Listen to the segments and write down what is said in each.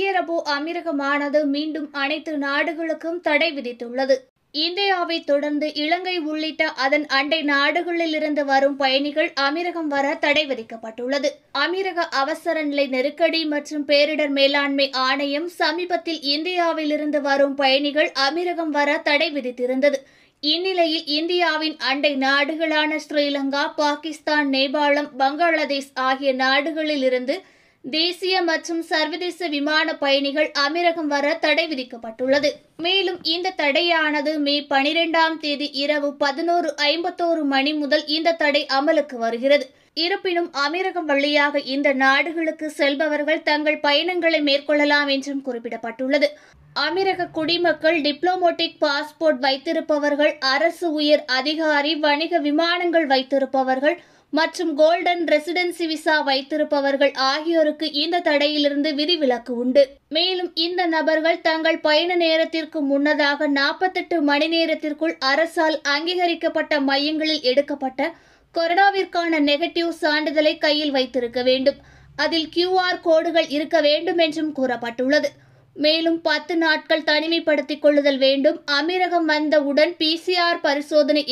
ஐக்கிய அரபு அமீரகமானது மீண்டும் அனைத்து நாடுகளுக்கும் தடை விதித்துள்ளது இந்தியாவை தொடர்ந்து இலங்கை உள்ளிட்ட அதன் அண்டை நாடுகளிலிருந்து வரும் பயணிகள் அமீரகம் வர தடை விதிக்கப்பட்டுள்ளது அமீரக அவசர நிலை நெருக்கடி மற்றும் பேரிடர் மேலாண்மை ஆணையம் சமீபத்தில் இந்தியாவிலிருந்து வரும் பயணிகள் அமீரகம் வர தடை விதித்திருந்தது இந்நிலையில் இந்தியாவின் அண்டை நாடுகளான ஸ்ரீலங்கா பாகிஸ்தான் நேபாளம் பங்களாதேஷ் ஆகிய நாடுகளிலிருந்து தேசிய மற்றும் சர்வதேச விமான பயணிகள் அமீரகம் வர தடை விதிக்கப்பட்டுள்ளது மேலும் இந்த தடையானது மே பனிரெண்டாம் தேதி இரவு பதினோரு ஐம்பத்தோரு மணி முதல் இந்த தடை அமலுக்கு வருகிறது இருப்பினும் அமீரகம் வழியாக இந்த நாடுகளுக்கு செல்பவர்கள் தங்கள் பயணங்களை மேற்கொள்ளலாம் என்றும் குறிப்பிடப்பட்டுள்ளது அமீரக குடிமக்கள் டிப்ளோமோட்டிக் பாஸ்போர்ட் வைத்திருப்பவர்கள் அரசு உயர் அதிகாரி வணிக விமானங்கள் வைத்திருப்பவர்கள் மற்றும் கோல்டன் ரெசிடென்சி விசா வைத்திருப்பவர்கள் ஆகியோருக்கு இந்த தடையிலிருந்து விதிவிலக்கு உண்டு மேலும் இந்த நபர்கள் தங்கள் பயண நேரத்திற்கு முன்னதாக நாற்பத்தெட்டு மணி நேரத்திற்குள் அரசால் அங்கீகரிக்கப்பட்ட மையங்களில் எடுக்கப்பட்ட கொரோனாவிற்கான நெகட்டிவ் சான்றிதழை கையில் வைத்திருக்க வேண்டும் அதில் கியூஆர் கோடுகள் இருக்க வேண்டும் என்றும் கூறப்பட்டுள்ளது மேலும் பத்து நாட்கள் தனிமைப்படுத்திக் கொள்ளுதல் வேண்டும் அமீரகம் வந்தவுடன் பிசிஆர் பரிசோதனை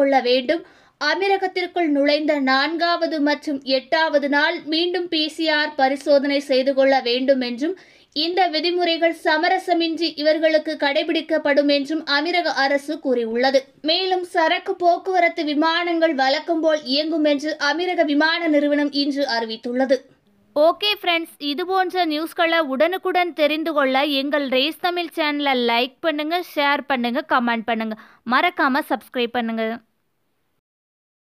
கொள்ள வேண்டும் அமீரகத்திற்குள் நுழைந்த நான்காவது மற்றும் எட்டாவது நாள் மீண்டும் பிசிஆர் பரிசோதனை செய்து கொள்ள வேண்டும் என்றும் இந்த விதிமுறைகள் சமரசமின்றி இவர்களுக்கு கடைபிடிக்கப்படும் என்றும் அமீரக அரசு கூறியுள்ளது மேலும் சரக்கு போக்குவரத்து விமானங்கள் வழக்கம் போல் இயங்கும் என்று அமீரக விமான நிறுவனம் இன்று அறிவித்துள்ளது ஓகே ஃப்ரெண்ட்ஸ் இது போன்ற நியூஸ்களை உடனுக்குடன் தெரிந்து கொள்ள எங்கள் ரேஸ் தமிழ் சேனலை லைக் பண்ணுங்கள் ஷேர் பண்ணுங்கள் கமெண்ட் பண்ணுங்கள் மறக்காமல் சப்ஸ்கிரைப் பண்ணுங்கள்